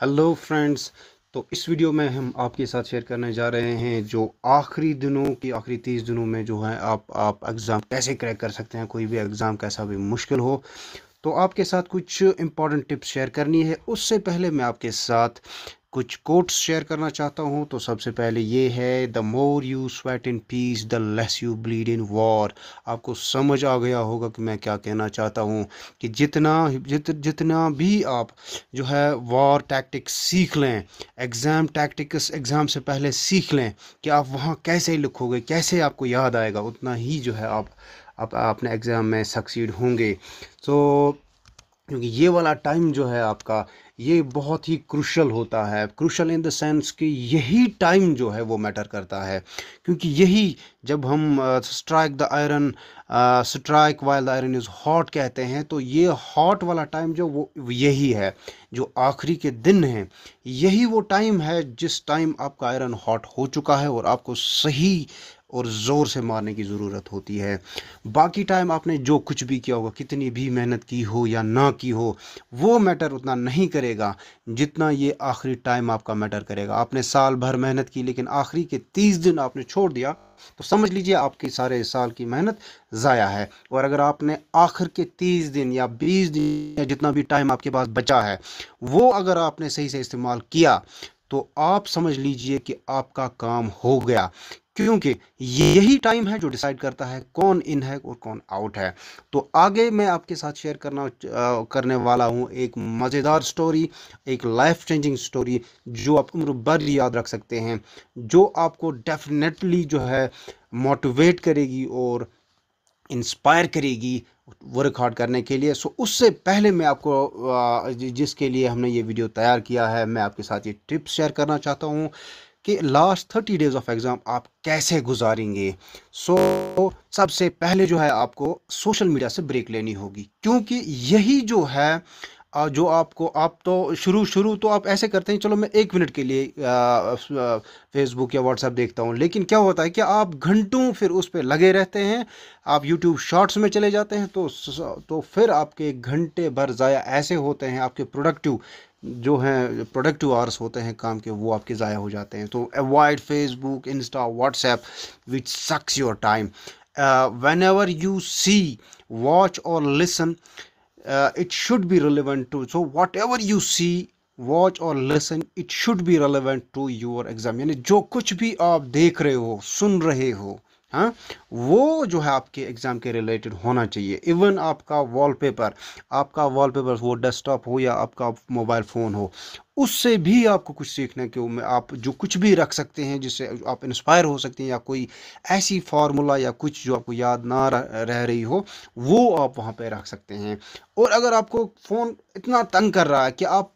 hello friends तो इस video में हम आपके साथ शेयर करने जा रहे हैं जो आखिरी दिनों की आखिरी तीस दिनों में जो है आप आप एग्ज़ाम कैसे क्रैक कर सकते हैं कोई भी एग्ज़ाम कैसा भी मुश्किल हो तो आपके साथ कुछ इम्पॉर्टेंट टिप्स शेयर करनी है उससे पहले मैं आपके साथ कुछ कोट्स शेयर करना चाहता हूँ तो सबसे पहले ये है the more you sweat in peace the less you bleed in war आपको समझ आ गया होगा कि मैं क्या कहना चाहता हूँ कि जितना जित जितना भी आप जो है वॉर टैक्टिक्स सीख लें एग्ज़ाम टैक्टिक्स एग्ज़ाम से पहले सीख लें कि आप वहाँ कैसे लिखोगे कैसे आपको याद आएगा उतना ही जो है आप आप अपने एग्ज़ाम में सक्सीड होंगे तो क्योंकि ये वाला टाइम जो है आपका ये बहुत ही क्रूशल होता है क्रूशल इन द सेंस कि यही टाइम जो है वो मैटर करता है क्योंकि यही जब हम strike the iron strike while the iron is hot कहते हैं तो ये हॉट वाला टाइम जो वो यही है जो आखिरी के दिन हैं यही वो टाइम है जिस टाइम आपका आयरन हॉट हो चुका है और आपको सही और ज़ोर से मारने की ज़रूरत होती है बाकी टाइम आपने जो कुछ भी किया होगा कितनी भी मेहनत की हो या ना की हो वो मैटर उतना नहीं करेगा जितना ये आखिरी टाइम आपका मैटर करेगा आपने साल भर मेहनत की लेकिन आखिरी के तीस दिन आपने छोड़ दिया तो समझ लीजिए आपकी सारे साल की मेहनत ज़ाया है और अगर आपने आखिर के तीस दिन या बीस दिन या जितना भी टाइम आपके पास बचा है वो अगर आपने सही से इस्तेमाल किया तो आप समझ लीजिए कि आपका काम हो गया क्योंकि यही टाइम है जो डिसाइड करता है कौन इन है और कौन आउट है तो आगे मैं आपके साथ शेयर करना आ, करने वाला हूँ एक मज़ेदार स्टोरी एक लाइफ चेंजिंग स्टोरी जो आप उम्र भर याद रख सकते हैं जो आपको डेफिनेटली जो है मोटिवेट करेगी और इंस्पायर करेगी वर्क हार्ड करने के लिए सो उससे पहले मैं आपको जिसके लिए हमने ये वीडियो तैयार किया है मैं आपके साथ ये टिप्स शेयर करना चाहता हूँ कि last thirty days of exam आप कैसे गुजारेंगे सो so, सबसे पहले जो है आपको सोशल मीडिया से ब्रेक लेनी होगी क्योंकि यही जो है जो आपको आप तो शुरू शुरू तो आप ऐसे करते हैं चलो मैं एक मिनट के लिए फेसबुक या व्हाट्सएप देखता हूँ लेकिन क्या होता है कि आप घंटों फिर उस पर लगे रहते हैं आप यूट्यूब शॉर्ट्स में चले जाते हैं तो तो फिर आपके घंटे भर ज़ाया ऐसे होते हैं आपके प्रोडक्टिव जो हैं प्रोडक्टिव आवर्स होते हैं काम के वो आपके ज़ाया हो जाते हैं तो avoid Facebook Insta WhatsApp which sucks your time whenever you see watch और listen it should be relevant to so whatever you see watch और listen it should be relevant to your exam यानी जो कुछ भी आप देख रहे हो सुन रहे हो हाँ वो जो है आपके एग्ज़ाम के रिलेटेड होना चाहिए इवन आपका वॉलपेपर आपका वॉलपेपर वो डेस्कटॉप हो या आपका मोबाइल फ़ोन हो उससे भी आपको कुछ सीखने के में आप जो कुछ भी रख सकते हैं जिससे आप इंस्पायर हो सकते हैं या कोई ऐसी फार्मूला या कुछ जो आपको याद ना रह रही हो वो आप वहाँ पर रख सकते हैं और अगर आपको फ़ोन इतना तंग कर रहा है कि आप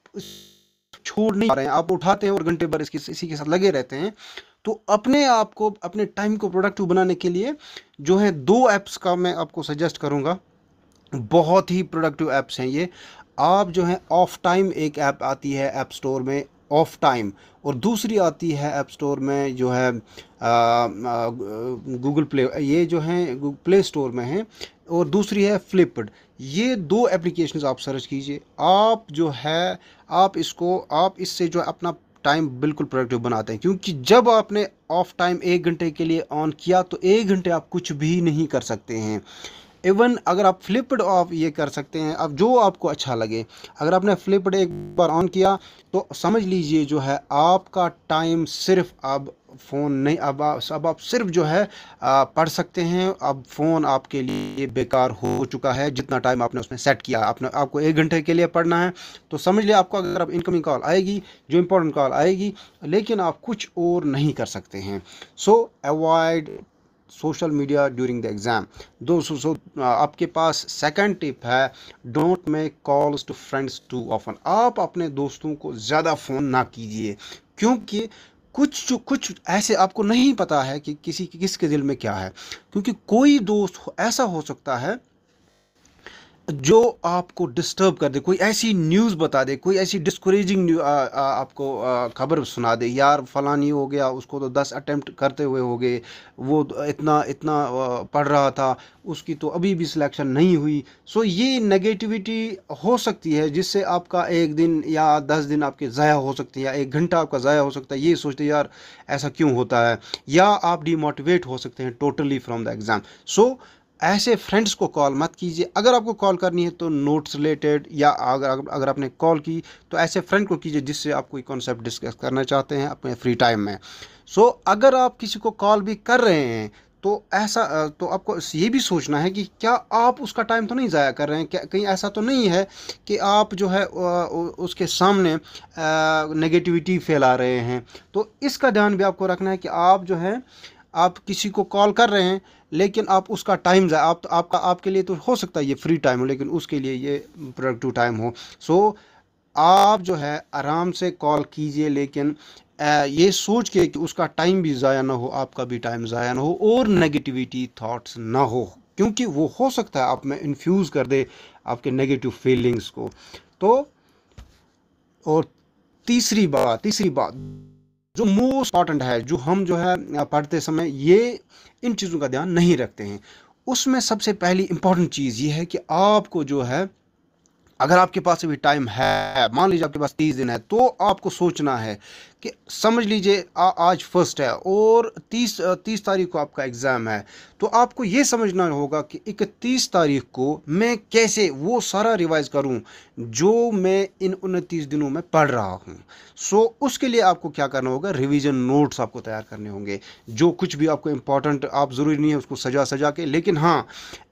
छोड़ नहीं पा रहे हैं आप उठाते हैं और घंटे भर इसके इसी के साथ लगे रहते हैं तो अपने आप को अपने टाइम को प्रोडक्टिव बनाने के लिए जो है दो ऐप्स का मैं आपको सजेस्ट करूँगा बहुत ही प्रोडक्टिव ऐप्स हैं ये आप जो है ऑफ टाइम एक ऐप आती है ऐप स्टोर में ऑफ टाइम और दूसरी आती है ऐप स्टोर में जो है गूगल प्ले ये जो है प्ले स्टोर में है और दूसरी है फ्लिपड ये दो एप्लीकेशंस आप सर्च कीजिए आप जो है आप इसको आप इससे जो अपना टाइम बिल्कुल प्रोडक्टिव बनाते हैं क्योंकि जब आपने ऑफ टाइम एक घंटे के लिए ऑन किया तो एक घंटे आप कुछ भी नहीं कर सकते हैं इवन अगर आप फ्लिपड ऑफ ये कर सकते हैं अब जो आपको अच्छा लगे अगर आपने फ्लिपड एक बार ऑन किया तो समझ लीजिए जो है आपका टाइम सिर्फ अब फ़ोन नहीं अब अब आप सिर्फ जो है आ, पढ़ सकते हैं अब फ़ोन आपके लिए बेकार हो चुका है जितना टाइम आपने उसमें सेट किया आपने आपको एक घंटे के लिए पढ़ना है तो समझ लिया आपको अगर अब इनकमिंग कॉल आएगी जो इम्पोर्टेंट कॉल आएगी लेकिन आप कुछ और नहीं कर सकते हैं so avoid social media during the exam दोस्तों सो आपके पास सेकंड टिप है don't make calls to friends too often आप अपने दोस्तों को ज़्यादा फ़ोन ना कीजिए क्योंकि कुछ कुछ ऐसे आपको नहीं पता है कि किसी किसके दिल में क्या है क्योंकि कोई दोस्त ऐसा हो सकता है जो आपको डिस्टर्ब कर दे कोई ऐसी न्यूज़ बता दे कोई ऐसी डिस्करेजिंग आपको खबर सुना दे यार फलानी हो गया उसको तो दस अटैम्प्ट करते हुए हो गए वो तो इतना इतना पढ़ रहा था उसकी तो अभी भी सिलेक्शन नहीं हुई सो ये नेगेटिविटी हो सकती है जिससे आपका एक दिन या दस दिन आपके ज़ाया हो सकती है एक घंटा आपका ज़ाया हो सकता है ये सोचते यार ऐसा क्यों होता है या आप डीमोटिवेट हो सकते हैं totally from the exam so ऐसे फ्रेंड्स को कॉल मत कीजिए अगर आपको कॉल करनी है तो नोट्स रिलेटेड या अगर अगर आपने कॉल की तो ऐसे फ्रेंड को कीजिए जिससे आप कोई कॉन्सेप्ट डिस्कस करना चाहते हैं अपने फ्री टाइम में सो so, अगर आप किसी को कॉल भी कर रहे हैं तो ऐसा तो आपको ये भी सोचना है कि क्या आप उसका टाइम तो नहीं ज़ाया कर रहे हैं क्या कहीं ऐसा तो नहीं है कि आप जो है उसके सामने नेगेटिविटी फैला रहे हैं तो इसका ध्यान भी आपको रखना है कि आप जो है आप किसी को कॉल कर रहे हैं लेकिन आप उसका टाइम जाए आप तो आपका आपके लिए तो हो सकता है ये फ्री टाइम हो लेकिन उसके लिए ये प्रोडक्टिव टाइम हो सो आप जो है आराम से कॉल कीजिए लेकिन ये सोच के कि उसका टाइम भी ज़ाया ना हो आपका भी टाइम ज़ाया ना हो और नेगेटिविटी थॉट्स ना हो क्योंकि वो हो सकता है आप में इन्फ्यूज़ कर दे आपके नेगेटिव फीलिंग्स को तो और तीसरी बात तीसरी बात जो मोस्ट इंपॉर्टेंट है जो हम जो है पढ़ते समय ये इन चीज़ों का ध्यान नहीं रखते हैं उसमें सबसे पहली इम्पॉर्टेंट चीज़ ये है कि आपको जो है अगर आपके पास अभी टाइम है मान लीजिए आपके पास तीस दिन है तो आपको सोचना है कि समझ लीजिए आज फर्स्ट है और तीस तीस तारीख को आपका एग्ज़ाम है तो आपको ये समझना होगा कि इकतीस तारीख को मैं कैसे वो सारा रिवाइज करूं जो मैं इन उनतीस दिनों में पढ़ रहा हूं सो so, उसके लिए आपको क्या करना होगा रिवीजन नोट्स आपको तैयार करने होंगे जो कुछ भी आपको इम्पॉर्टेंट आप ज़रूरी नहीं है उसको सजा सजा के लेकिन हाँ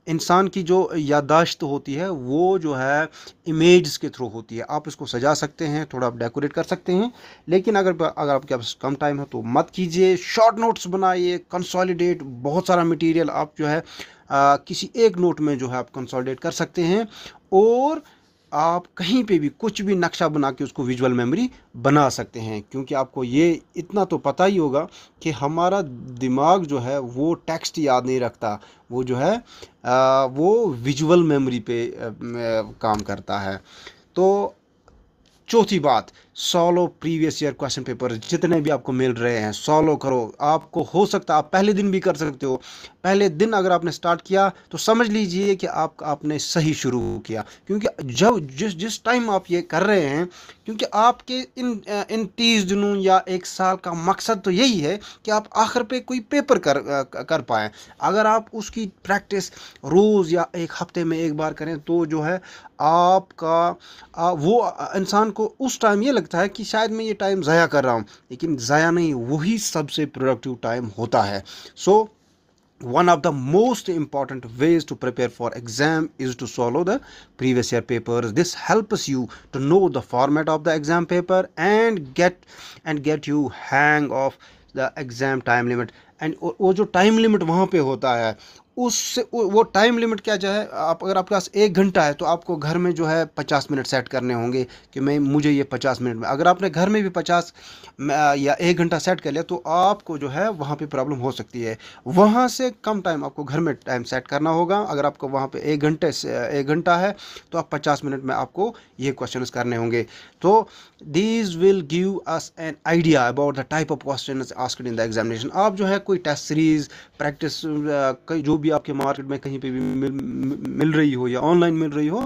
इंसान की जो याददाश्त होती है वो जो है इमेज के थ्रू होती है आप इसको सजा सकते हैं थोड़ा आप डेकोरेट कर सकते हैं लेकिन अगर अगर आपके पास कम टाइम है तो मत कीजिए शॉर्ट नोट्स बनाइए कंसोलिडेट बहुत सारा मटेरियल आप जो है आ, किसी एक नोट में जो है आप कंसोलिडेट कर सकते हैं और आप कहीं पे भी कुछ भी नक्शा बना के उसको विजुअल मेमोरी बना सकते हैं क्योंकि आपको ये इतना तो पता ही होगा कि हमारा दिमाग जो है वो टेक्स्ट याद नहीं रखता वो जो है आ, वो विजुअल मेमोरी पे आ, काम करता है तो चौथी बात solve previous year question paper जितने भी आपको मिल रहे हैं सॉलो करो आपको हो सकता है आप पहले दिन भी कर सकते हो पहले दिन अगर आपने स्टार्ट किया तो समझ लीजिए कि आप आपने सही शुरू किया क्योंकि जब जिस जिस टाइम आप ये कर रहे हैं क्योंकि आपके इन इन तीस दिनों या एक साल का मकसद तो यही है कि आप आखिर पे कोई पेपर कर कर पाएँ अगर आप उसकी प्रैक्टिस रोज़ या एक हफ्ते में एक बार करें तो जो है आपका आ, वो इंसान को उस टाइम ये लगता है कि शायद मैं ये टाइम ज़ाया कर रहा हूँ लेकिन ज़ाया नहीं वही सबसे प्रोडक्टिव टाइम होता है सो so, one of the most important ways to prepare for exam is to swallow the previous year papers this helps you to know the format of the exam paper and get and get you hang of the exam time limit And वो जो time limit वहाँ पे होता है उससे वो time limit क्या जो है आप अगर आपके पास एक घंटा है तो आपको घर में जो है पचास मिनट सेट करने होंगे कि मैं मुझे ये पचास मिनट में अगर आपने घर में भी पचास या एक घंटा सेट कर लिया तो आपको जो है वहाँ पे प्रॉब्लम हो सकती है वहाँ से कम टाइम आपको घर में टाइम सेट करना होगा अगर आपको वहाँ पर एक घंटे एक घंटा है तो आप पचास मिनट में आपको ये क्वेश्चन करने होंगे तो these will give us an idea about the type of question asked in the examination आप जो है कोई टेस्ट सीरीज़ प्रैक्टिस जो भी आपके मार्केट में कहीं पे भी मिल मिल रही हो या ऑनलाइन मिल रही हो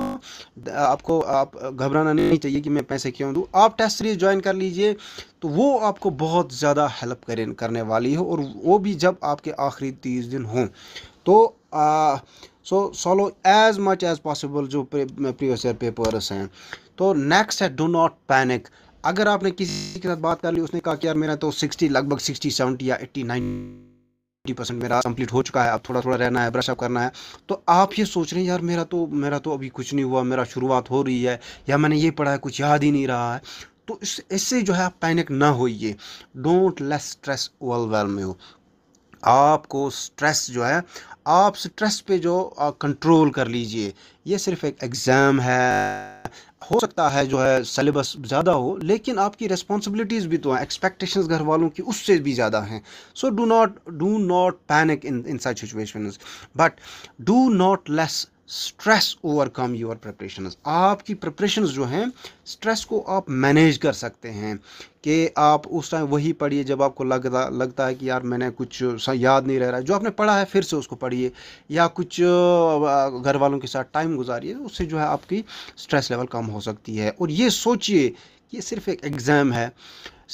आपको आप घबराना नहीं चाहिए कि मैं पैसे क्यों दूँ आप टेस्ट सीरीज़ ज्वाइन कर लीजिए तो वो आपको बहुत ज़्यादा हेल्प करें करने वाली हो और वो भी जब आपके आखिरी तीस दिन हों तो आ, so solve as much as possible जो प्रीवियस ईयर पेपर्स हैं तो नेक्स्ट है डो नॉट पैनिक अगर आपने किसी के साथ बात कर ली उसने कहा कि यार मेरा तो 60 लगभग 60 70 या 80 90 परसेंट मेरा कंप्लीट हो चुका है अब थोड़ा थोड़ा रहना है ब्रशअप करना है तो आप ये सोच रहे हैं यार मेरा तो मेरा तो अभी कुछ नहीं हुआ मेरा शुरुआत हो रही है या मैंने ये पढ़ा है कुछ याद ही नहीं रहा है तो इससे जो है आप पैनिक ना होइए don't let's stress overwhelm you आपको स्ट्रेस जो है आप स्ट्रेस पे जो कंट्रोल कर लीजिए ये सिर्फ एक एग्ज़ाम है हो सकता है जो है सलेबस ज़्यादा हो लेकिन आपकी रिस्पॉन्सिबिलिटीज़ भी तो हैं एक्सपेक्टेशंस घर वालों की उससे भी ज़्यादा हैं so do not do not panic in in such situation but do not let's stress overcome your preparation आपकी प्रिपरेशन जो हैं स्ट्रेस को आप मैनेज कर सकते हैं कि आप उस टाइम वही पढ़िए जब आपको लगता लगता है कि यार मैंने कुछ याद नहीं रह रहा है जो आपने पढ़ा है फिर से उसको पढ़िए या कुछ घर वालों के साथ टाइम गुजारिए उससे जो है आपकी स्ट्रेस लेवल कम हो सकती है और ये सोचिए ये सिर्फ एक एग्ज़ाम है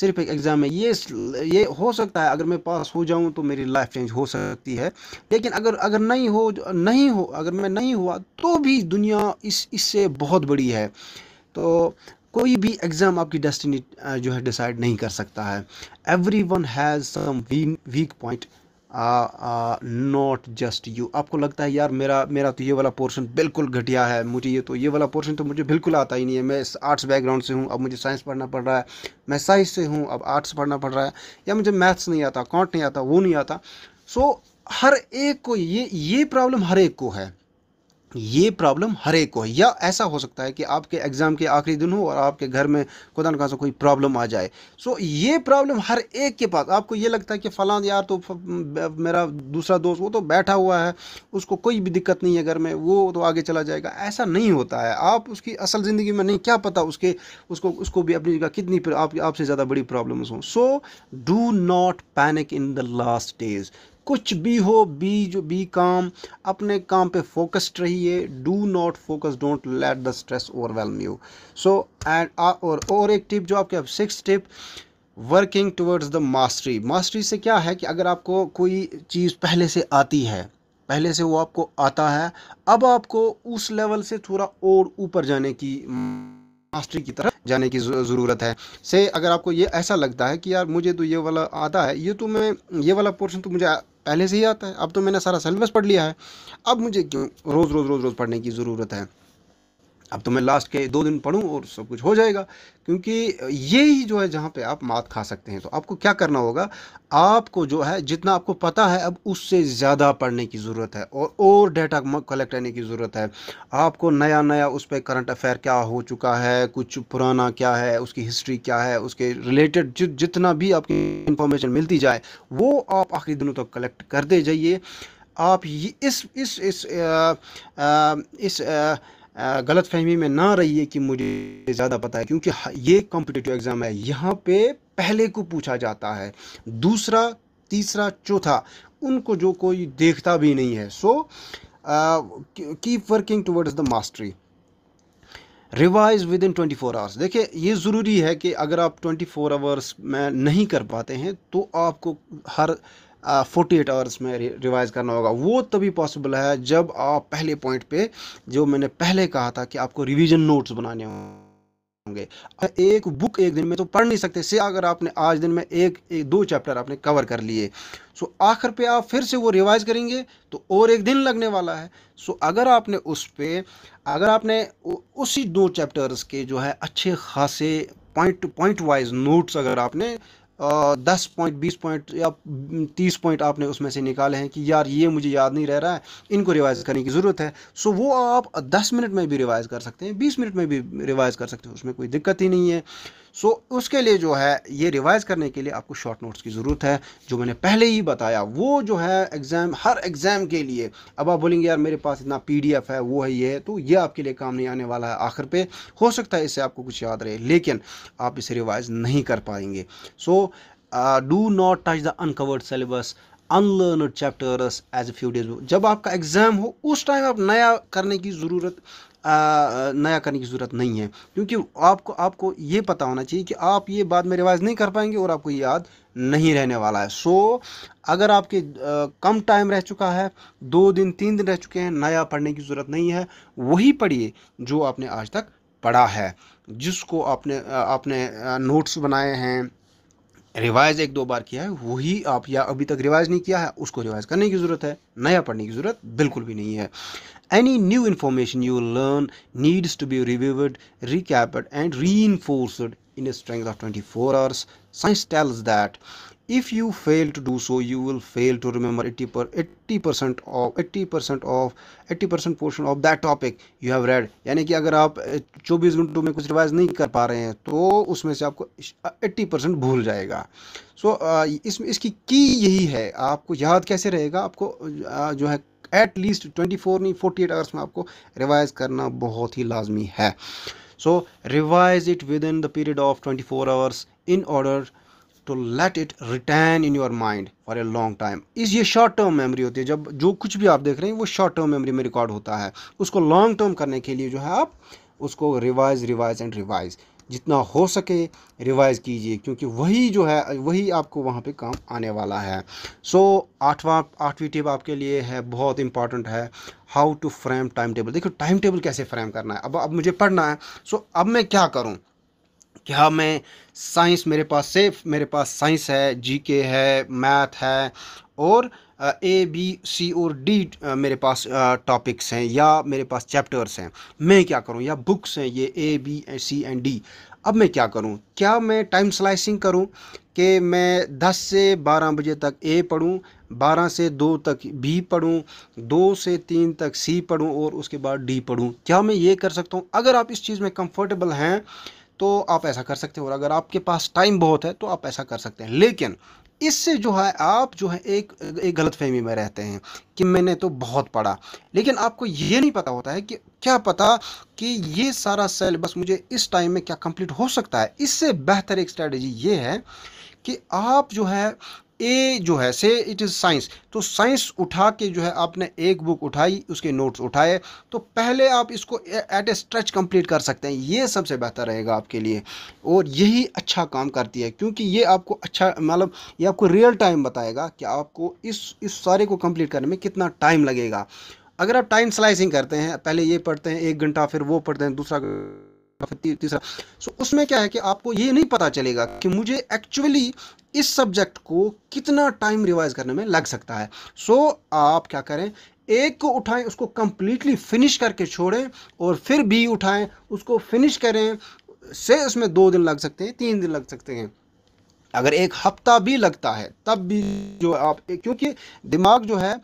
सिर्फ एक एग्ज़ाम है ये ये हो सकता है अगर मैं पास हो जाऊँ तो मेरी लाइफ चेंज हो सकती है लेकिन अगर अगर नहीं हो नहीं हो अगर मैं नहीं हुआ तो भी दुनिया इस इससे बहुत बड़ी है तो कोई भी एग्ज़ाम आपकी डेस्टिनी जो है डिसाइड नहीं कर सकता है everyone has some weak point not just you आपको लगता है यार मेरा मेरा तो ये वाला पोर्शन बिल्कुल घटिया है मुझे ये तो ये वाला पोर्शन तो मुझे बिल्कुल आता ही नहीं है मैं आर्ट्स बैकग्राउंड से हूँ अब मुझे साइंस पढ़ना पड़ रहा है मैं साइंस से हूँ अब आर्ट्स पढ़ना पड़ रहा है या मुझे मैथ्स नहीं आता काउंट नहीं आता वो नहीं आता सो so, हर एक को ये ये प्रॉब्लम हर एक को है ये प्रॉब्लम हर एक को है या ऐसा हो सकता है कि आपके एग्ज़ाम के आखिरी दिन हो और आपके घर में खुदा ना कोई प्रॉब्लम आ जाए सो so, ये प्रॉब्लम हर एक के पास आपको ये लगता है कि फ़लां यार तो मेरा दूसरा दोस्त वो तो बैठा हुआ है उसको कोई भी दिक्कत नहीं है घर में वो तो आगे चला जाएगा ऐसा नहीं होता है आप उसकी असल ज़िंदगी में नहीं क्या पता उसके उसको उसको भी अपनी जगह कितनी आप, आपसे ज़्यादा बड़ी प्रॉब्लम्स हों so do not panic in the last days कुछ भी हो बी जो बी काम अपने काम पे फोकस्ड रहिए do not focus don't let the stress overwhelm you so and और और एक टिप जो आपके six tip working towards the mastery mastery से क्या है कि अगर आपको कोई चीज़ पहले से आती है पहले से वो आपको आता है अब आपको उस लेवल से थोड़ा और ऊपर जाने की मास्टरी की तरफ जाने की ज़रूरत है से अगर आपको ये ऐसा लगता है कि यार मुझे तो ये वाला आता है ये तो मैं ये वाला पोर्शन तो मुझे पहले से ही आता है अब तो मैंने सारा सिलेबस पढ़ लिया है अब मुझे क्यों रोज़ रोज़ रोज़ रोज़ पढ़ने की ज़रूरत है अब तो मैं लास्ट के दो दिन पढ़ूँ और सब कुछ हो जाएगा क्योंकि ये ही जो है जहाँ पे आप मात खा सकते हैं तो आपको क्या करना होगा आपको जो है जितना आपको पता है अब उससे ज़्यादा पढ़ने की ज़रूरत है और और डाटा कलेक्ट करने की ज़रूरत है आपको नया नया उस पर करंट अफेयर क्या हो चुका है कुछ पुराना क्या है उसकी हिस्ट्री क्या है उसके रिलेटेड जि, जितना भी आपकी इंफॉर्मेशन मिलती जाए वो आप आखिरी दिनों तक तो कलेक्ट करते जाइए आप ये इस इस इस आ, आ, इस आ, गलत फहमी में ना रहिए कि मुझे ज़्यादा पता है क्योंकि ये कॉम्पिटिटिव एग्ज़ाम है यहाँ पे पहले को पूछा जाता है दूसरा तीसरा चौथा उनको जो कोई देखता भी नहीं है so keep working towards the mastery revise within twenty four hours देखिए ये ज़रूरी है कि अगर आप ट्वेंटी फोर आवर्स में नहीं कर पाते हैं तो आपको हर फोर्टी एट आवर्स में रिवाइज़ करना होगा वो तभी पॉसिबल है जब आप पहले पॉइंट पे जो मैंने पहले कहा था कि आपको रिवीजन नोट्स बनाने होंगे एक बुक एक दिन में तो पढ़ नहीं सकते से अगर आपने आज दिन में एक, एक दो चैप्टर आपने कवर कर लिए सो आखिर पे आप फिर से वो रिवाइज करेंगे तो और एक दिन लगने वाला है सो अगर आपने उस पर अगर आपने उसी दो चैप्टर्स के जो है अच्छे खासे पॉइंट पॉइंट वाइज नोट्स अगर आपने दस पॉइंट बीस पॉइंट या तीस पॉइंट आपने उसमें से निकाले हैं कि यार ये मुझे याद नहीं रह रहा है इनको रिवाइज़ करने की ज़रूरत है सो वो आप दस मिनट में भी रिवाइज़ कर सकते हैं बीस मिनट में भी रिवाइज़ कर सकते हैं उसमें कोई दिक्कत ही नहीं है सो उसके लिए जो है ये रिवाइज़ करने के लिए आपको शॉर्ट नोट्स की ज़रूरत है जो मैंने पहले ही बताया वो जो है एग्ज़ाम हर एग्ज़ाम के लिए अब आप बोलेंगे यार मेरे पास इतना पी है वो है ये है तो ये आपके लिए काम नहीं आने वाला है आखिर पे हो सकता है इससे आपको कुछ याद रहे लेकिन आप इसे रिवाइज़ नहीं कर पाएंगे so do not touch the uncovered syllabus unlearned chapters as a few days जब आपका एग्ज़ाम हो उस टाइम आप नया करने की ज़रूरत नया करने की ज़रूरत नहीं है क्योंकि आपको आपको ये पता होना चाहिए कि आप ये बात में रिवाइज़ नहीं कर पाएंगे और आपको याद नहीं रहने वाला है सो अगर आपके कम टाइम रह चुका है दो दिन तीन दिन रह चुके हैं नया पढ़ने की ज़रूरत नहीं है वही पढ़िए जो आपने आज तक पढ़ा है जिसको आपने आपने नोट्स बनाए हैं रिवाइज एक दो बार किया है वही आप या अभी तक रिवाइज नहीं किया है उसको रिवाइज करने की ज़रूरत है नया पढ़ने की ज़रूरत बिल्कुल भी नहीं है any new information you learn needs to be reviewed recapped and reinforced in strength of twenty four hours science tells that if you fail to do so you will fail to remember 80 per 80 percent of 80 percent of 80 percent portion of that topic you have read यानी कि अगर आप 24 घंटों में कुछ revise नहीं कर पा रहे हैं तो उसमें से आपको 80 परसेंट भूल जाएगा सो so, इसमें इसकी की यही है आपको याद कैसे रहेगा आपको जो है एट लीस्ट 24 नहीं 48 आवर्स में आपको रिवाइज करना बहुत ही लाजमी है so revise it within the period of 24 hours in order to let it return in your mind for a long time इस ये शॉर्ट टर्म मेमोरी होती है जब जो कुछ भी आप देख रहे हैं वो शॉर्ट टर्म मेमोरी में रिकॉर्ड होता है उसको लॉन्ग टर्म करने के लिए जो है आप उसको रिवाइज रिवाइज एंड रिवाइज जितना हो सके रिवाइज़ कीजिए क्योंकि वही जो है वही आपको वहाँ पे काम आने वाला है सो आठवां आठवीं टिप आपके लिए है बहुत इंपॉर्टेंट है how to frame time table देखो टाइम टेबल कैसे फ्रेम करना है अब अब मुझे पढ़ना है सो so, अब मैं क्या करूँ कि हाँ मैं साइंस मेरे पास सेफ मेरे पास साइंस है जीके है मैथ है और ए बी सी और डी मेरे पास टॉपिक्स हैं या मेरे पास चैप्टर्स हैं मैं क्या करूं या बुक्स हैं ये A B C and D अब मैं क्या करूं क्या मैं टाइम स्लाइसिंग करूं कि मैं 10 से 12 बजे तक ए पढ़ूं 12 से 2 तक बी पढ़ूं 2 से 3 तक सी पढ़ूं और उसके बाद डी पढ़ूं क्या मैं ये कर सकता हूं अगर आप इस चीज़ में कंफर्टेबल हैं तो आप ऐसा कर सकते हो और अगर आपके पास टाइम बहुत है तो आप ऐसा कर सकते हैं लेकिन इससे जो है आप जो है एक एक गलत फहमी में रहते हैं कि मैंने तो बहुत पढ़ा लेकिन आपको ये नहीं पता होता है कि क्या पता कि ये सारा सेलेबस मुझे इस टाइम में क्या कंप्लीट हो सकता है इससे बेहतर एक स्ट्रैटेजी ये है कि आप जो है ए जो है से इट इज़ साइंस तो साइंस उठा के जो है आपने एक बुक उठाई उसके नोट्स उठाए तो पहले आप इसको एट ए स्ट्रेच कंप्लीट कर सकते हैं ये सबसे बेहतर रहेगा आपके लिए और यही अच्छा काम करती है क्योंकि ये आपको अच्छा मतलब ये आपको रियल टाइम बताएगा कि आपको इस इस सारे को कंप्लीट करने में कितना टाइम लगेगा अगर आप टाइम स्लाइसिंग करते हैं पहले ये पढ़ते हैं एक घंटा फिर वो पढ़ते हैं दूसरा फिर तीसरा सो उसमें क्या है कि आपको ये नहीं पता चलेगा कि मुझे एक्चुअली इस सब्जेक्ट को कितना टाइम रिवाइज करने में लग सकता है सो so, आप क्या करें एक को उठाएं उसको कंप्लीटली फिनिश करके छोड़ें और फिर बी उठाएं उसको फिनिश करें से उसमें दो दिन लग सकते हैं तीन दिन लग सकते हैं अगर एक हफ्ता भी लगता है तब भी जो आप क्योंकि दिमाग जो है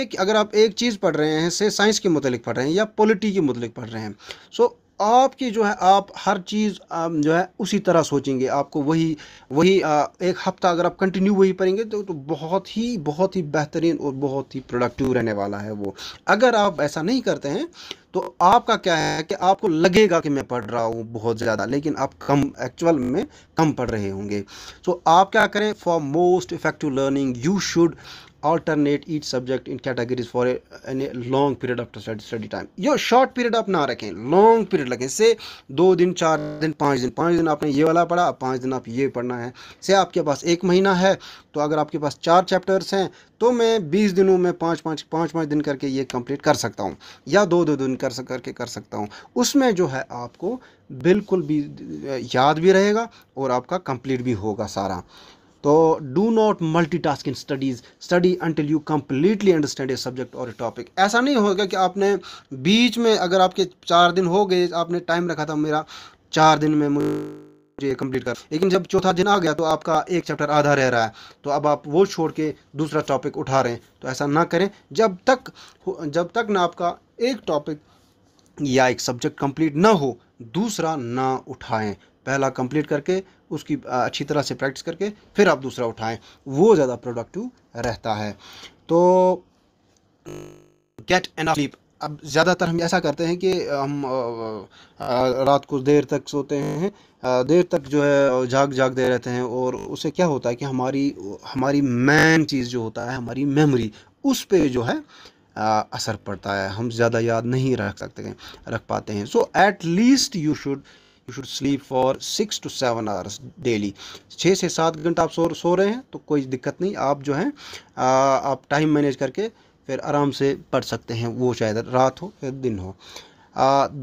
एक अगर आप एक चीज़ पढ़ रहे हैं से साइंस के मुतलिक पढ़ रहे हैं या पॉलिटी के मुतलिक पढ़ रहे हैं सो आपकी जो है आप हर चीज़ जो है उसी तरह सोचेंगे आपको वही वही एक हफ़्ता अगर आप कंटिन्यू वही पढ़ेंगे तो, तो बहुत ही बहुत ही बेहतरीन और बहुत ही प्रोडक्टिव रहने वाला है वो अगर आप ऐसा नहीं करते हैं तो आपका क्या है कि आपको लगेगा कि मैं पढ़ रहा हूँ बहुत ज़्यादा लेकिन आप कम एक्चुअल में कम पढ़ रहे होंगे सो so, आप क्या करें for most effective learning you should alternate each subject in categories for a, a long period of study time यो शॉर्ट पीरियड आप ना रखें लॉन्ग पीरियड रखें से दो दिन चार दिन पाँच दिन पाँच दिन आपने ये वाला पढ़ा अब पाँच दिन आप ये पढ़ना है से आपके पास एक महीना है तो अगर आपके पास चार चैप्टर्स हैं तो मैं बीस दिनों में पाँच पाँच पाँच पाँच दिन करके ये कंप्लीट कर सकता हूँ या दो दो दिन कर करके कर सकता हूँ उसमें जो है आपको बिल्कुल भी याद भी रहेगा और आपका कंप्लीट भी होगा सारा तो do not multitask in studies study until you completely understand a subject और ए टॉपिक ऐसा नहीं होगा कि आपने बीच में अगर आपके चार दिन हो गए आपने टाइम रखा था मेरा चार दिन में मुझे कंप्लीट कर लेकिन जब चौथा दिन आ गया तो आपका एक चैप्टर आधा रह रहा है तो अब आप वो छोड़ के दूसरा टॉपिक उठा रहे हैं तो ऐसा ना करें जब तक जब तक ना आपका एक टॉपिक या एक सब्जेक्ट कंप्लीट ना हो दूसरा ना उठाएं पहला कंप्लीट करके उसकी अच्छी तरह से प्रैक्टिस करके फिर आप दूसरा उठाएं वो ज़्यादा प्रोडक्टिव रहता है तो गेट एन स्लीप अब ज़्यादातर हम ऐसा करते हैं कि हम रात को देर तक सोते हैं देर तक जो है जाग जाग दे रहते हैं और उससे क्या होता है कि हमारी हमारी मेन चीज़ जो होता है हमारी मेमोरी उस पर जो है असर पड़ता है हम ज़्यादा याद नहीं रख सकते रख पाते हैं so at least you should you should sleep for six to seven hours daily छः से सात घंटा आप सो सो रहे हैं तो कोई दिक्कत नहीं आप जो हैं आप टाइम मैनेज करके फिर आराम से पढ़ सकते हैं वो शायद रात हो या दिन हो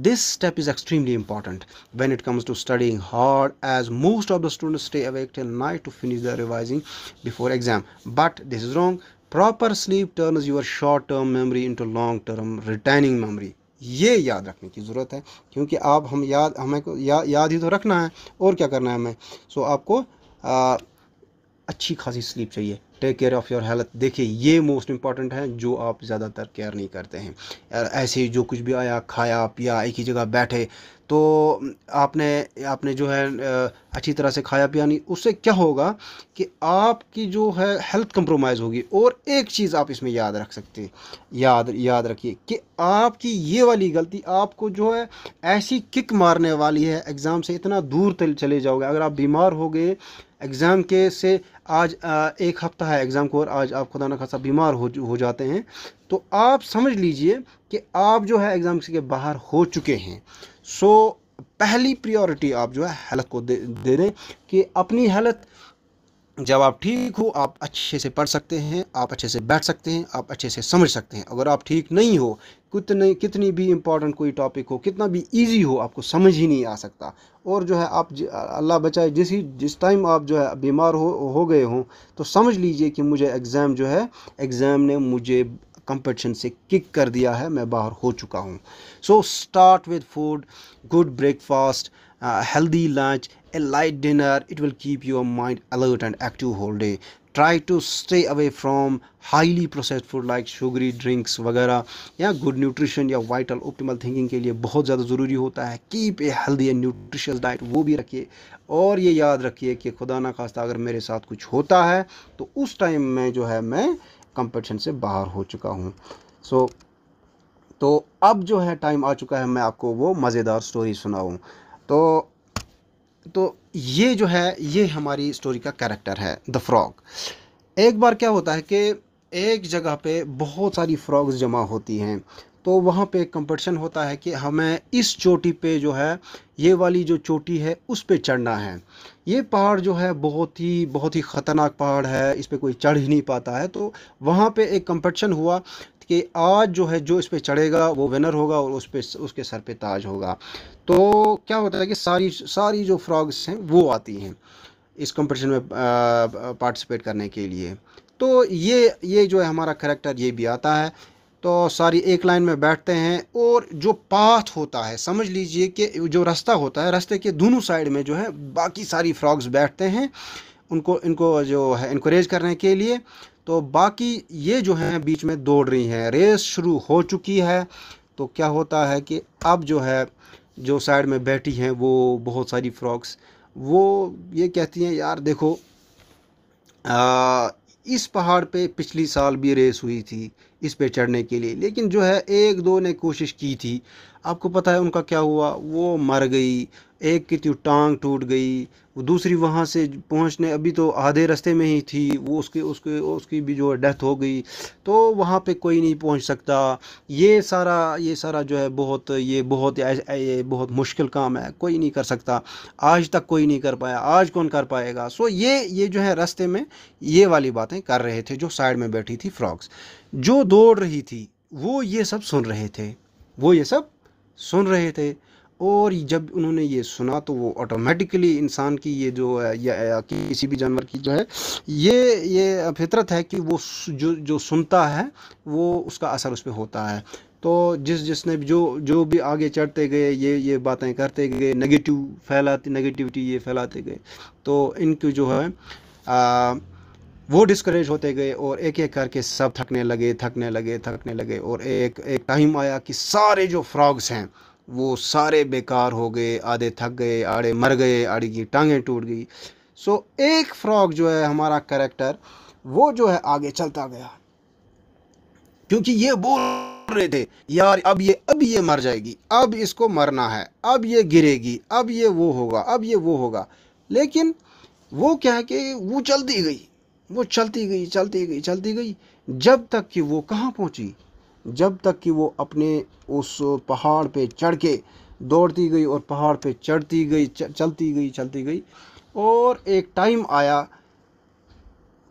this step is extremely important when it comes to studying hard as most of the student stay awake at night to finish the revising before exam but this is wrong proper sleep turn is your short term memory into long term returning memory ये याद रखने की ज़रूरत है क्योंकि आप हम याद हमें को या, याद ही तो रखना है और क्या करना है हमें सो so, आपको आ, अच्छी खासी स्लीप चाहिए take care of your health देखिए ये मोस्ट इंपॉर्टेंट है जो आप ज़्यादातर केयर नहीं करते हैं ऐसे जो कुछ भी आया खाया पिया एक ही जगह बैठे तो आपने आपने जो है अच्छी तरह से खाया पिया नहीं उससे क्या होगा कि आपकी जो है हेल्थ कंप्रोमाइज़ होगी और एक चीज़ आप इसमें याद रख सकते याद याद रखिए कि आपकी ये वाली गलती आपको जो है ऐसी किक मारने वाली है एग्ज़ाम से इतना दूर चले जाओगे अगर आप बीमार हो गए एग्ज़ाम के से आज एक हफ़्ता है एग्ज़ाम को और आज आप खुदा न खासा बीमार हो हो जाते हैं तो आप समझ लीजिए कि आप जो है एग्ज़ाम के बाहर हो चुके हैं सो पहली प्रायोरिटी आप जो है हेल्थ को दे, दें कि अपनी हेल्थ जब आप ठीक हो आप अच्छे से पढ़ सकते हैं आप अच्छे से बैठ सकते हैं आप अच्छे से समझ सकते हैं अगर आप ठीक नहीं हो कितने कितनी भी इम्पॉर्टेंट कोई टॉपिक हो कितना भी इजी हो आपको समझ ही नहीं आ सकता और जो है आप अल्लाह बचाए जिस ही जिस टाइम आप जो है बीमार हो हो गए हों तो समझ लीजिए कि मुझे एग्ज़ाम जो है एग्ज़ाम ने मुझे कंपटीशन से किक कर दिया है मैं बाहर हो चुका हूँ so start with food good breakfast healthy lunch a light dinner it will keep your mind alert and active whole day try to stay away from highly processed food like sugary drinks वगैरह या good nutrition या vital optimal thinking के लिए बहुत ज़्यादा ज़रूरी होता है keep a healthy and nutritious diet वो भी रखिए और ये याद रखिए कि खुदा ना खास्ता अगर मेरे साथ कुछ होता है तो उस टाइम में जो है मैं कंपटीशन से बाहर हो चुका हूँ सो so, तो अब जो है टाइम आ चुका है मैं आपको वो मज़ेदार स्टोरी सुनाऊँ तो तो ये जो है ये हमारी स्टोरी का कैरेक्टर है द फ्रॉग एक बार क्या होता है कि एक जगह पे बहुत सारी फ्रॉग्स जमा होती हैं तो वहाँ पे एक कंपटीशन होता है कि हमें इस चोटी पे जो है ये वाली जो चोटी है उस पे चढ़ना है ये पहाड़ जो है बहुत ही बहुत ही ख़तरनाक पहाड़ है इस पर कोई चढ़ ही नहीं पाता है तो वहाँ पे एक कंपटीशन हुआ कि आज जो है जो इस पर चढ़ेगा वो विनर होगा और उस पर उसके सर पे ताज होगा तो क्या होता है कि सारी सारी जो फ्रॉग्स हैं वो आती हैं इस कंपटीशन में पार्टिसिपेट करने के लिए तो ये ये जो है हमारा करेक्टर ये भी आता है तो सारी एक लाइन में बैठते हैं और जो पाथ होता है समझ लीजिए कि जो रास्ता होता है रास्ते के दोनों साइड में जो है बाकी सारी फ्रॉग्स बैठते हैं उनको इनको जो है इनक्रेज करने के लिए तो बाकी ये जो हैं बीच में दौड़ रही हैं रेस शुरू हो चुकी है तो क्या होता है कि अब जो है जो साइड में बैठी हैं वो बहुत सारी फ्रॉक्स वो ये कहती हैं यार देखो आ, इस पहाड़ पे पिछली साल भी रेस हुई थी इस पे चढ़ने के लिए लेकिन जो है एक दो ने कोशिश की थी आपको पता है उनका क्या हुआ वो मर गई एक की तो टांग टूट गई दूसरी वहाँ से पहुँचने अभी तो आधे रास्ते में ही थी वो उसके उसके उसकी भी जो है डेथ हो गई तो वहाँ पे कोई नहीं पहुँच सकता ये सारा ये सारा जो है बहुत ये बहुत ये बहुत मुश्किल काम है कोई नहीं कर सकता आज तक कोई नहीं कर पाया आज कौन कर पाएगा सो ये ये जो है रास्ते में ये वाली बातें कर रहे थे जो साइड में बैठी थी फ्रॉक्स जो दौड़ रही थी वो ये सब सुन रहे थे वो ये सब सुन रहे थे और जब उन्होंने ये सुना तो वो ऑटोमेटिकली इंसान की ये जो या, या किसी भी जानवर की जो है ये ये फितरत है कि वो जो जो सुनता है वो उसका असर उस पर होता है तो जिस जिसने जो जो भी आगे चढ़ते गए ये ये बातें करते गए नेगेटिव फैलाते नेगेटिविटी ये फैलाते गए तो इनकी जो है आ, वो डिस्करेज होते गए और एक एक करके सब थकने लगे थकने लगे थकने लगे और एक एक टाइम आया कि सारे जो फ्रॉग्स हैं वो सारे बेकार हो गए आधे थक गए आड़े मर गए आड़ी की टांगें टूट गई सो एक फ्रॉग जो है हमारा करेक्टर वो जो है आगे चलता गया क्योंकि ये बोल रहे थे यार अब ये अब ये मर जाएगी अब इसको मरना है अब ये गिरेगी अब ये वो होगा अब ये वो होगा लेकिन वो क्या है कि वो चलती गई वो चलती गई चलती गई चलती गई जब तक कि वो कहाँ पहुँची जब तक कि वो अपने उस पहाड़ पे चढ़ के दौड़ती गई और पहाड़ पे चढ़ती गई चलती गई चलती गई और एक टाइम आया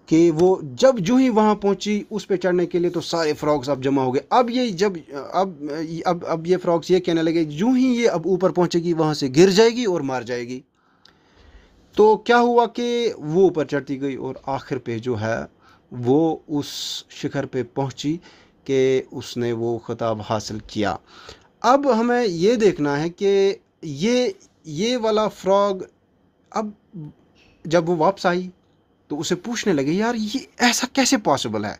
कि वो जब जो ही वहाँ पहुँची उस पर चढ़ने के लिए तो सारे फ्रॉक्स अब जमा हो गए अब ये जब अब अब अब ये फ्रॉक्स ये कहने लगे जो ही ये अब ऊपर पहुँचेगी वहाँ से गिर जाएगी और मार जाएगी तो क्या हुआ कि वो ऊपर चढ़ती गई और आखिर पे जो है वो उस शिखर पे पहुँची कि उसने वो ख़िताब हासिल किया अब हमें ये देखना है कि ये ये वाला फ्रॉग अब जब वो वापस आई तो उसे पूछने लगे यार ये ऐसा कैसे पॉसिबल है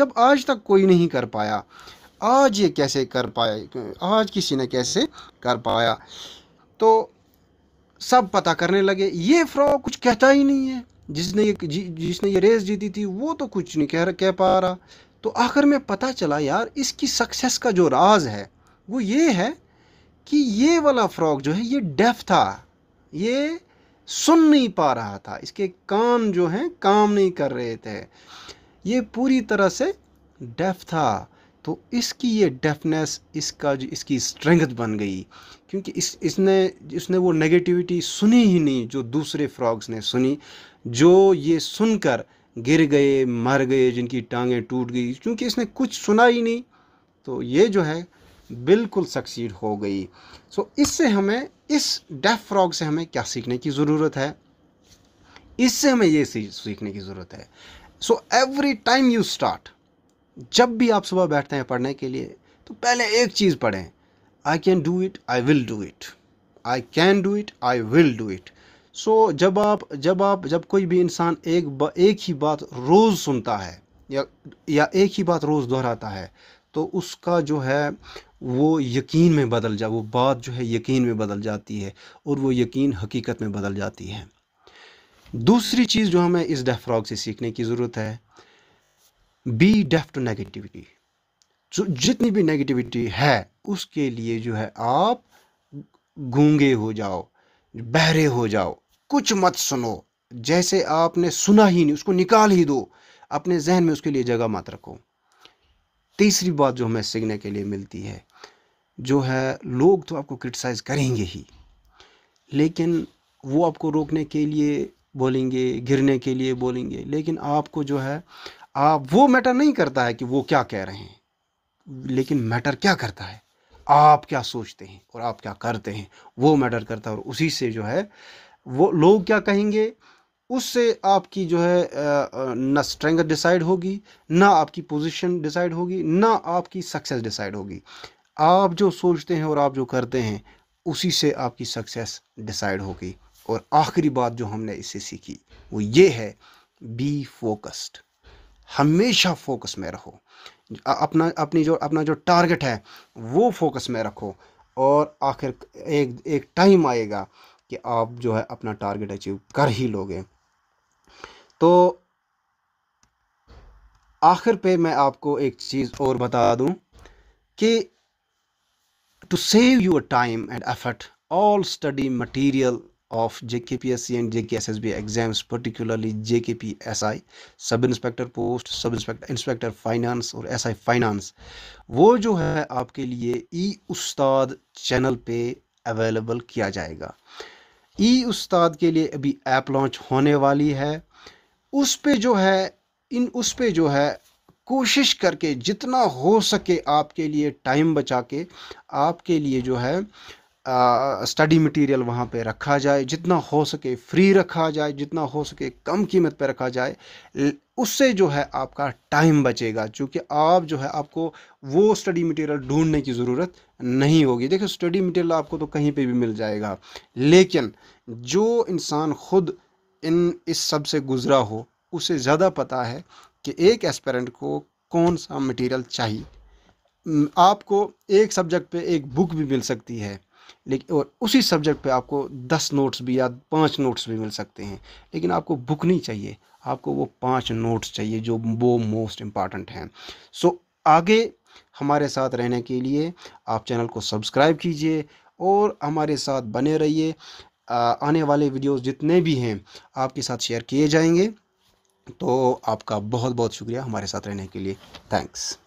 जब आज तक कोई नहीं कर पाया आज ये कैसे कर पाया आज किसी ने कैसे कर पाया तो सब पता करने लगे ये फ्रॉग कुछ कहता ही नहीं है जिसने ये जिसने ये रेस जीती थी वो तो कुछ नहीं कह कह पा रहा तो आखिर में पता चला यार इसकी सक्सेस का जो राज है वो ये है कि ये वाला फ्रॉग जो है ये डेफ था ये सुन नहीं पा रहा था इसके कान जो हैं काम नहीं कर रहे थे ये पूरी तरह से डेफ था तो इसकी ये डेफनेस इसका जो इसकी स्ट्रेंथ बन गई क्योंकि इस इसने इसने वो नेगेटिविटी सुनी ही नहीं जो दूसरे फ्रॉग्स ने सुनी जो ये सुनकर गिर गए मर गए जिनकी टांगें टूट गई क्योंकि इसने कुछ सुना ही नहीं तो ये जो है बिल्कुल सक्सीड हो गई सो so, इससे हमें इस डेफ फ्रॉग से हमें क्या सीखने की ज़रूरत है इससे हमें ये सीखने की ज़रूरत है so every time you start जब भी आप सुबह बैठते हैं पढ़ने के लिए तो पहले एक चीज़ पढ़ें I can do it I will do it I can do it I will do it so so, जब आप जब आप जब कोई भी इंसान एक एक ही बात रोज़ सुनता है या या एक ही बात रोज़ दोहराता है तो उसका जो है वो यकीन में बदल जा वो बात जो है यकीन में बदल जाती है और वो यकीन हकीकत में बदल जाती है दूसरी चीज़ जो हमें इस डेफ्रॉग से सीखने की ज़रूरत है बी डेफ टू नेगेटिविटी जो जितनी भी नेगेटिविटी है उसके लिए जो है आप गूंगे हो जाओ बहरे हो जाओ कुछ मत सुनो जैसे आपने सुना ही नहीं उसको निकाल ही दो अपने जहन में उसके लिए जगह मत रखो तीसरी बात जो हमें सीखने के लिए मिलती है जो है लोग तो आपको क्रिटिसाइज़ करेंगे ही लेकिन वो आपको रोकने के लिए बोलेंगे गिरने के लिए बोलेंगे लेकिन आपको जो है आप वो मैटर नहीं करता है कि वो क्या कह रहे हैं लेकिन मैटर क्या करता है आप क्या सोचते हैं और आप क्या करते हैं वो मैटर करता है और उसी से जो है वो लोग क्या कहेंगे उससे आपकी जो है ना स्ट्रेंथ डिसाइड होगी ना आपकी पोजीशन डिसाइड होगी ना आपकी सक्सेस डिसाइड होगी आप जो सोचते हैं और आप जो करते हैं उसी से आपकी सक्सेस डिसाइड होगी और आखिरी बात जो हमने इससे सीखी वो ये है बी फोकस्ड हमेशा फोकस में रहो अपना अपनी जो अपना जो टारगेट है वो फोकस में रखो और आखिर एक एक टाइम आएगा कि आप जो है अपना टारगेट अचीव कर ही लोगे तो आखिर पे मैं आपको एक चीज़ और बता दूं कि to save your time and effort all study material of J K P S C and J K S S B exams particularly J K P S I sub inspector post sub inspector inspector finance और S I finance वो जो है आपके लिए ई उस्ताद channel पे available किया जाएगा ई उस्ताद के लिए अभी ऐप लॉन्च होने वाली है उस पे जो है इन उस पे जो है कोशिश करके जितना हो सके आपके लिए टाइम बचा के आपके लिए जो है स्टडी मटेरियल वहाँ पे रखा जाए जितना हो सके फ्री रखा जाए जितना हो सके कम कीमत पे रखा जाए उससे जो है आपका टाइम बचेगा क्योंकि आप जो है आपको वो स्टडी मटेरियल ढूंढने की ज़रूरत नहीं होगी देखिए स्टडी मटेरियल आपको तो कहीं पे भी मिल जाएगा लेकिन जो इंसान खुद इन इस सब से गुज़रा हो उसे ज़्यादा पता है कि एक एस्पेरेंट को कौन सा मटेरियल चाहिए आपको एक सब्जेक्ट पे एक बुक भी मिल सकती है लेकिन और उसी सब्जेक्ट पे आपको दस नोट्स भी या पांच नोट्स भी मिल सकते हैं लेकिन आपको बुक नहीं चाहिए आपको वो पांच नोट्स चाहिए जो वो मोस्ट इम्पॉर्टेंट हैं सो so, आगे हमारे साथ रहने के लिए आप चैनल को सब्सक्राइब कीजिए और हमारे साथ बने रहिए आने वाले वीडियोस जितने भी हैं आपके साथ शेयर किए जाएंगे तो आपका बहुत बहुत शुक्रिया हमारे साथ रहने के लिए थैंक्स